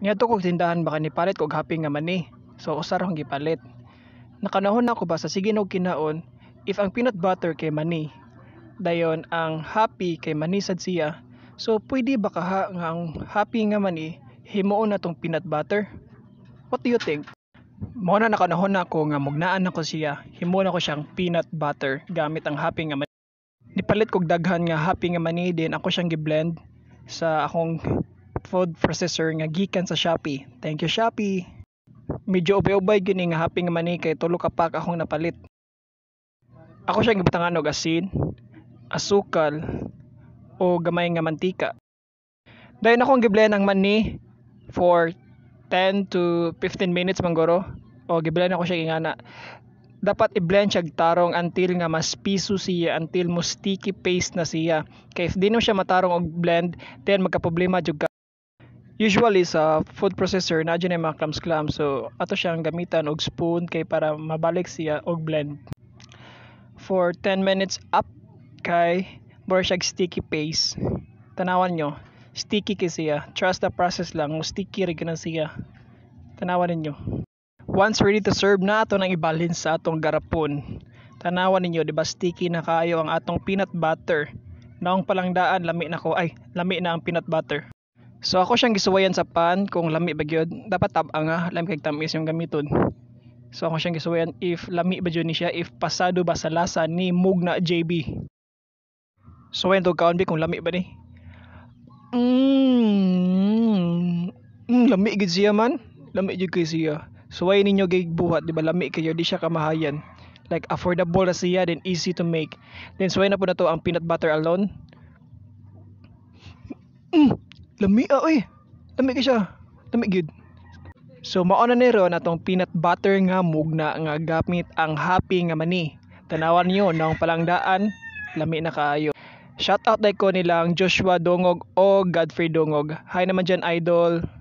Nga to ko tindahan baka ni nipalit ko happy nga mani so usar akong gipalit nakanahon ako ba sa sige og kinaon if ang peanut butter kay mani dayon ang happy kay mani sad siya so pwede ba kaha nga ang happy nga mani himuon na tong peanut butter what do you think mo na nakanahon ako nga mugnaan ako siya himuon ako siyang peanut butter gamit ang happy nga mani nipalit kog daghan nga happy nga mani din ako siyang giblend sa akong food processor nga gikan sa Shopee. Thank you Shopee. Medyo ubay-ubay gini nga happy nga mani kay tulo ka pack akong napalit. Ako siya gibutangan og asin, asukal o gamay nga mantika. Dayon akong giblen ang mani for 10 to 15 minutes manggoro. O giblen ako siya ingana dapat i-blend siya tarong until nga mas piso siya until mo sticky paste na siya kay if di no siya matarong og blend then magka problema jud Usually sa food processor na dyan mga clams clams so ato siyang gamitan og spoon kay para mabalik siya og blend. For 10 minutes up kay more siya sticky paste. Tanawan nyo, sticky kay siya. Trust the process lang, sticky rin na siya. Tanawan ninyo. Once ready to serve na ato nang i sa atong garapon. Tanawan ninyo, di ba sticky na kayo ang atong peanut butter. Naong palang daan, lami na ko. Ay, lami na ang peanut butter. So ako siyang gisuwayan sa pan kung lami ba gyud. Dapat tab nga ah, lami kay tamis yung gamiton. So ako siyang gisuwayan if lami ba gyud ni siya if pasado ba sa lasa ni mugna JB. So ayan to kaon bi kung lami ba ni. Mm, mm lami gid siya man. Lami gyud kay siya. So ayan ninyo gig buhat di ba lami kayo di siya kamahayan. Like affordable na siya then easy to make. Then so na po na to ang peanut butter alone Lami ah oy. Lami ka siya. Lami gid. So mao ni Ron atong peanut butter nga mugna nga gamit ang happy nga mani. Tanawan niyo nang palangdaan, lami na kaayo. Shout out dai ko nilang Joshua Dongog o Godfrey Dongog. Hi naman diyan idol.